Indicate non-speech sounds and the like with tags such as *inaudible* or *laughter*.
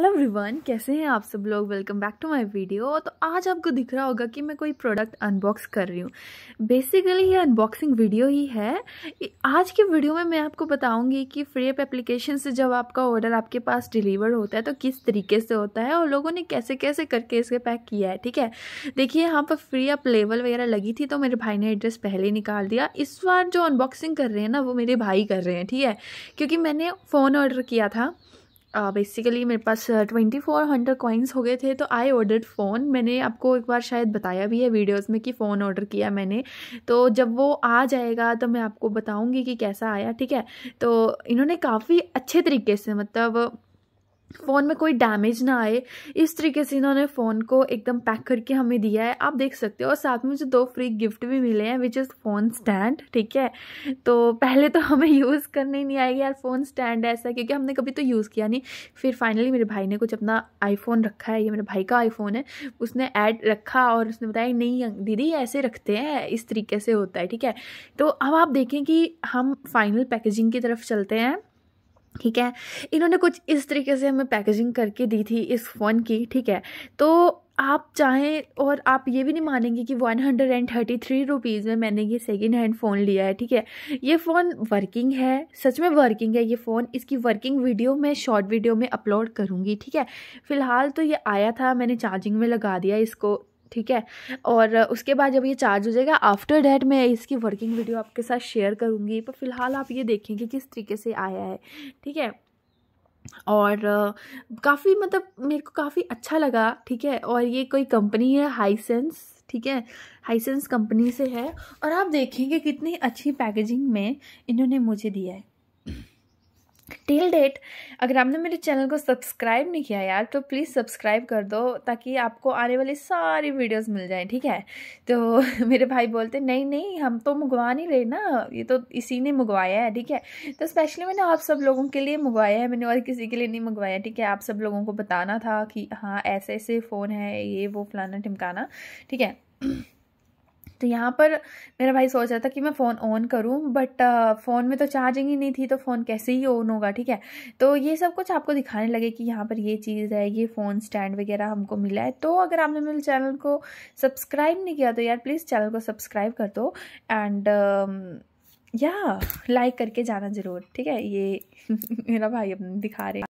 hello everyone कैसे हैं आप सब लोग welcome back to my video तो आज आपको दिख रहा होगा कि मैं कोई प्रोडक्ट अनबॉक्स कर रही हूँ बेसिकली ये अनबॉक्सिंग वीडियो ही है आज के वीडियो में मैं आपको बताऊंगी कि फ्री एप एप्लीकेशन से जब आपका ऑर्डर आपके पास डिलीवर होता है तो किस तरीके से होता है और लोगों ने कैसे कैसे करके इसे पैक किया है ठीक है देखिए यहाँ पर फ्री अप लेवल वगैरह लगी थी तो मेरे भाई ने एड्रेस पहले ही निकाल दिया इस बार जो अनबॉक्सिंग कर रहे हैं ना वो मेरे भाई कर रहे हैं ठीक है क्योंकि मैंने फ़ोन ऑर्डर किया था बेसिकली uh, मेरे पास ट्वेंटी फोर हंड्रेड कॉइन्स हो गए थे तो आई ऑर्डर फ़ोन मैंने आपको एक बार शायद बताया भी है वीडियोस में कि फ़ोन ऑर्डर किया मैंने तो जब वो आ जाएगा तो मैं आपको बताऊंगी कि कैसा आया ठीक है तो इन्होंने काफ़ी अच्छे तरीके से मतलब फ़ोन में कोई डैमेज ना आए इस तरीके से इन्होंने फ़ोन को एकदम पैक करके हमें दिया है आप देख सकते हो और साथ में मुझे दो फ्री गिफ्ट भी मिले हैं विच इज़ फ़ोन स्टैंड ठीक है तो पहले तो हमें यूज़ करने ही नहीं आएगी यार फ़ोन स्टैंड ऐसा क्योंकि हमने कभी तो यूज़ किया नहीं फिर फाइनली मेरे भाई ने कुछ अपना आईफोन रखा है ये मेरे भाई का आईफोन है उसने ऐड रखा और उसने बताया नहीं दीदी ऐसे रखते हैं इस तरीके से होता है ठीक है तो अब आप देखें कि हम फाइनल पैकेजिंग की तरफ चलते हैं ठीक है इन्होंने कुछ इस तरीके से हमें पैकेजिंग करके दी थी इस फ़ोन की ठीक है तो आप चाहें और आप ये भी नहीं मानेंगे कि one hundred and thirty three rupees में मैंने ये सेकेंड हैंड फ़ोन लिया है ठीक है ये फ़ोन वर्किंग है सच में वर्किंग है ये फ़ोन इसकी वर्किंग वीडियो मैं शॉर्ट वीडियो में अपलोड करूँगी ठीक है फ़िलहाल तो ये आया था मैंने चार्जिंग में लगा दिया इसको ठीक है और उसके बाद जब ये चार्ज हो जाएगा आफ्टर डैट मैं इसकी वर्किंग वीडियो आपके साथ शेयर करूँगी पर फिलहाल आप ये देखें कि किस तरीके से आया है ठीक है और काफ़ी मतलब मेरे को काफ़ी अच्छा लगा ठीक है और ये कोई कंपनी है हाईसेंस ठीक है हाईसेंस कंपनी से है और आप देखेंगे कितनी अच्छी पैकेजिंग में इन्होंने मुझे दिया है टिल डेट अगर आपने मेरे चैनल को सब्सक्राइब नहीं किया यार तो प्लीज़ सब्सक्राइब कर दो ताकि आपको आने वाली सारी वीडियोस मिल जाएं ठीक है तो *laughs* मेरे भाई बोलते नहीं नहीं हम तो मंगवा नहीं रहे ना ये तो इसी ने मंगवाया है ठीक है तो स्पेशली मैंने आप सब लोगों के लिए मंगवाया है मैंने और किसी के लिए नहीं मंगवाया ठीक है आप सब लोगों को बताना था कि हाँ ऐसे ऐसे फ़ोन है ये वो फलाना टिमकाना ठीक है *clears throat* तो यहाँ पर मेरा भाई सोच रहा था कि मैं फ़ोन ऑन करूँ बट फ़ोन में तो चार्जिंग ही नहीं थी तो फ़ोन कैसे ही ऑन होगा ठीक है तो ये सब कुछ आपको दिखाने लगे कि यहाँ पर ये चीज़ है ये फ़ोन स्टैंड वगैरह हमको मिला है तो अगर आपने मेरे चैनल को सब्सक्राइब नहीं किया तो यार प्लीज़ चैनल को सब्सक्राइब कर दो एंड या लाइक करके जाना ज़रूर ठीक है ये *laughs* मेरा भाई अपने दिखा रहे